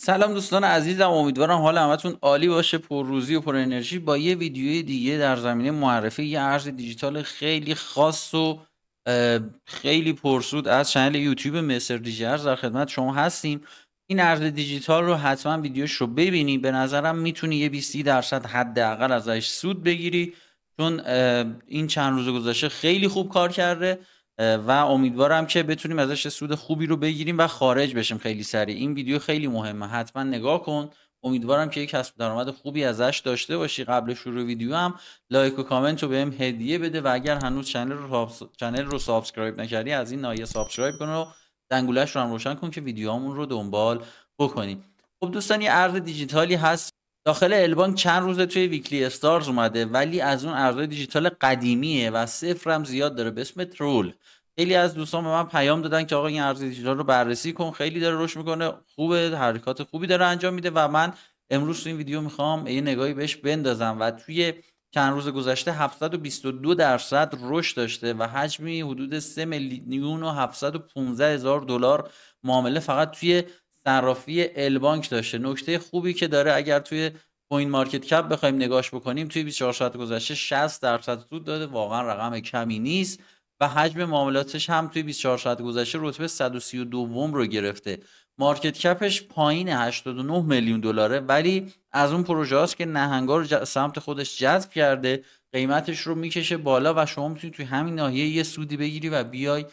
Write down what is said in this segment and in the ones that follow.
سلام دوستان عزیزم امیدوارم حال همتون عالی باشه پر روزی و پر انرژی با یه ویدیوی دیگه در زمینه معرفی یه ارز دیجیتال خیلی خاص و خیلی پرسود از چنل یوتیوب مصر دیجیتال در خدمت شما هستیم این ارز دیجیتال رو حتما ویدیوش رو ببینی به نظرم میتونی یه 20 درصد حداقل ازش سود بگیری چون این چند روز گذشته خیلی خوب کار کرده و امیدوارم که بتونیم ازش سود خوبی رو بگیریم و خارج بشیم خیلی سریع این ویدیو خیلی مهمه حتما نگاه کن امیدوارم که یک کسب درآمد خوبی ازش داشته باشی قبل شروع ویدیو هم لایک و کامنت رو بهم هدیه بده و اگر هنوز چنل رو, رو سابسکرایب نکردی از این نایه سابسکرایب کن و دنگولش رو هم روشن کن که ویدیوهامون رو دنبال بکنی خب دوستان یه ارز دیجیتالی هست داخل البان چند روزه توی ویکلی استارز اومده ولی از اون ارزهای دیجیتال قدیمیه و صفرم زیاد داره به اسم ترول خیلی از دوستان به من پیام دادن که آقا این ارز رو بررسی کن خیلی داره رشد میکنه خوبه حرکات خوبی داره انجام میده و من امروز تو این ویدیو میخوام یه نگاهی بهش بندازم و توی چند روز گذشته 722 درصد رشد داشته و حجمی حدود 3 میلیون و 715 هزار دلار معامله فقط توی صرافی البانک داشته نکته خوبی که داره اگر توی کوین مارکت کپ بخوایم نگاش بکنیم توی 24 ساعت گذشته 60 درصد سود داده واقعا رقم کمی نیست و حجم معاملاتش هم توی 24 ساعت گذشته رتبه 132 رو گرفته مارکت کپش پایین 89 میلیون دلاره ولی از اون پروژه هاست که نهنگار سمت خودش جذب کرده قیمتش رو میکشه بالا و شما میتونید توی همین ناحیه یه سودی بگیری و بیای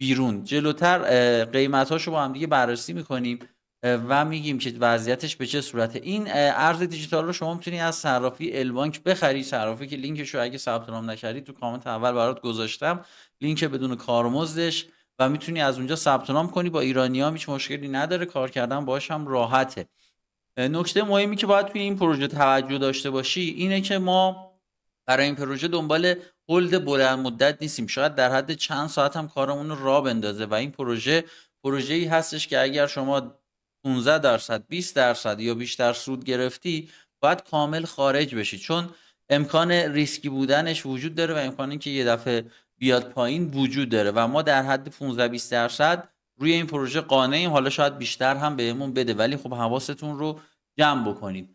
بیرون جلوتر رو با هم دیگه بررسی میکنیم و میگیم که وضعیتش به چه صورته این ارز دیجیتال رو شما میتونی از صرافی البانک بخری صرافی که لینکش رو اگه ثبت نام نکردی تو کامنت اول برات گذاشتم لینک بدون کارمزدش و میتونی از اونجا ثبت نام کنی با ها هیچ مشکلی نداره کار کردن باهاش هم راحته نکته مهمی که باید توی این پروژه توجه داشته باشی اینه که ما برای این پروژه دنبال هولد بلند مدت نیستیم شاید در حد چند ساعت هم کارمون رو را بندازه و این پروژه پروژه هستش که اگر شما 15 درصد 20 درصد یا بیشتر سود گرفتی باید کامل خارج بشی چون امکان ریسکی بودنش وجود داره و امکان که یه دفعه بیاد پایین وجود داره و ما در حد 15 20 درصد روی این پروژه قانعیم حالا شاید بیشتر هم بهمون بده ولی خب حواستون رو جمع بکنید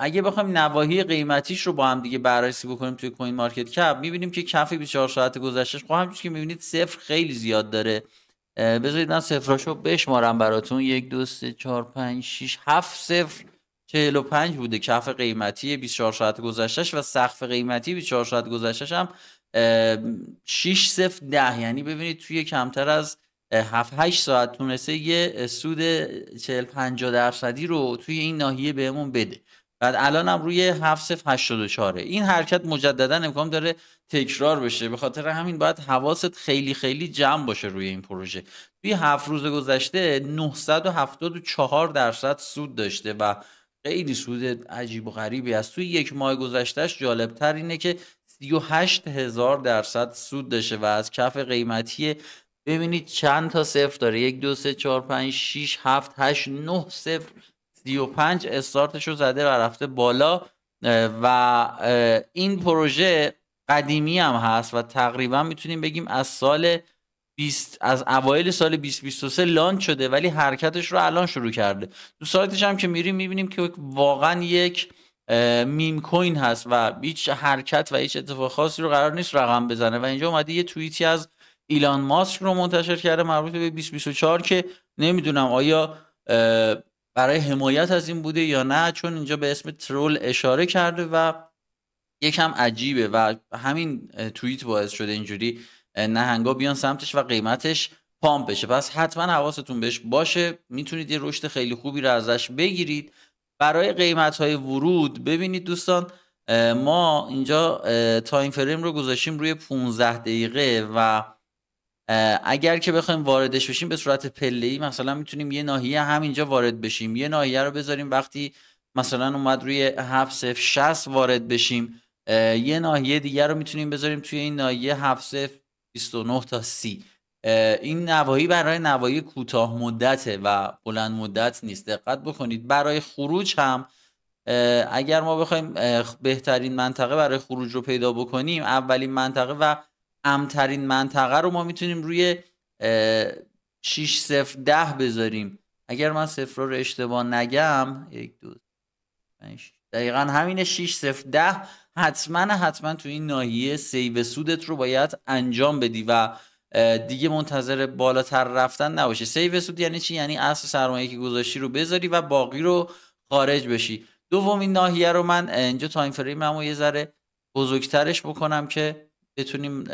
اگه بخوایم نواحی قیمتیش رو با هم دیگه بررسی بکنیم توی کوین مارکت کپ میبینیم که کف 24 ساعت گذشتهش خب همونجوری که میبینید صفر خیلی زیاد داره بذارید من صفراشو بشمارم براتون یک دو سه چهار پنج شیش هفت صفر چهل و پنج بوده کف قیمتی 24 ساعت گذشتهش و سقف قیمتی 24 ساعت گذشتش هم 6 صفر ده یعنی ببینید توی کمتر از 7 8 ساعت تونسته یه سود 40 50 درصدی رو توی این ناحیه بهمون بده بعد الان هم روی 7084 این حرکت مجددا امکان داره تکرار بشه به خاطر همین باید حواست خیلی خیلی جمع باشه روی این پروژه توی هفت روز گذشته 974 درصد سود داشته و خیلی سود عجیب و غریبی از توی یک ماه گذشتهش تر اینه که 38 هزار درصد سود داشته و از کف قیمتی ببینید چند تا صفر داره یک دو سه چهار پنج شیش هفت هشت نه صفر 35 استارتش رو زده و رفته بالا و این پروژه قدیمی هم هست و تقریبا میتونیم بگیم از سال 20 از اوایل سال 2023 لانچ شده ولی حرکتش رو الان شروع کرده تو سایتش هم که میریم میبینیم که واقعا یک میم کوین هست و هیچ حرکت و هیچ اتفاق خاصی رو قرار نیست رقم بزنه و اینجا اومده یه توییتی از ایلان ماسک رو منتشر کرده مربوط به 2024 که نمیدونم آیا برای حمایت از این بوده یا نه چون اینجا به اسم ترول اشاره کرده و یکم عجیبه و همین توییت باعث شده اینجوری نهنگا بیان سمتش و قیمتش پام بشه پس حتما حواستون بهش باشه میتونید یه رشد خیلی خوبی رو ازش بگیرید برای قیمت های ورود ببینید دوستان ما اینجا تایم فریم رو گذاشتیم روی 15 دقیقه و اگر که بخوایم واردش بشیم به صورت پله ای مثلا میتونیم یه ناحیه همینجا وارد بشیم یه ناحیه رو بذاریم وقتی مثلا اومد روی 7060 وارد بشیم یه ناحیه دیگر رو میتونیم بذاریم توی این ناحیه 7.0.29 تا 30 این نواحی برای نواحی کوتاه مدته و بلند مدت نیست دقت بکنید برای خروج هم اگر ما بخوایم بهترین منطقه برای خروج رو پیدا بکنیم اولین منطقه و امترین منطقه رو ما میتونیم روی 6 0 ده بذاریم اگر من صفر رو اشتباه نگم یک دو دقیقا همین 6 0 ده حتما حتما تو این ناحیه سیو سودت رو باید انجام بدی و دیگه منتظر بالاتر رفتن نباشه سیو سود یعنی چی یعنی اصل سرمایه که گذاشتی رو بذاری و باقی رو خارج بشی دومین ناحیه رو من اینجا تایم فریم یه ذره بزرگترش بکنم که بتونیم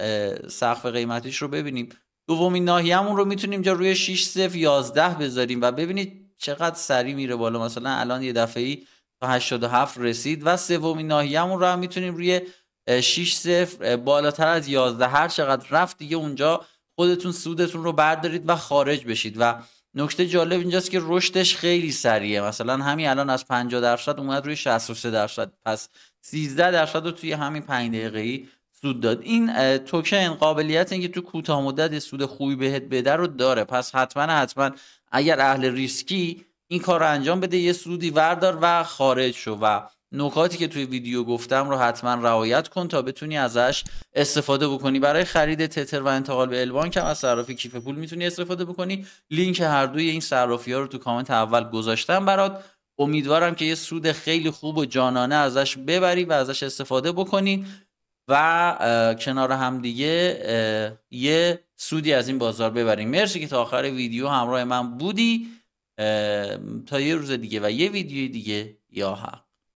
سقف قیمتیش رو ببینیم دومین ناحیه‌مون رو میتونیم جا روی 6 0 11 بذاریم و ببینید چقدر سریع میره بالا مثلا الان یه دفعه ای تا 87 رسید و سومین ناحیه‌مون رو هم میتونیم روی 6 0 بالاتر از 11 هر چقدر رفت دیگه اونجا خودتون سودتون رو بردارید و خارج بشید و نکته جالب اینجاست که رشدش خیلی سریعه مثلا همین الان از 50 درصد اومد روی 63 درصد پس 13 درصد رو توی همین 5 دقیقه‌ای سود داد این توکن قابلیت اینکه تو کوتاه مدت سود خوبی بهت بده رو داره پس حتما حتما اگر اهل ریسکی این کار رو انجام بده یه سودی وردار و خارج شو و نکاتی که توی ویدیو گفتم رو حتما رعایت کن تا بتونی ازش استفاده بکنی برای خرید تتر و انتقال به البانک هم از صرافی کیف پول میتونی استفاده بکنی لینک هر دوی این صرافی ها رو تو کامنت اول گذاشتم برات امیدوارم که یه سود خیلی خوب و جانانه ازش ببری و ازش استفاده بکنی و کنار دیگه یه سودی از این بازار ببریم مرسی که تا آخر ویدیو همراه من بودی تا یه روز دیگه و یه ویدیو دیگه یا حق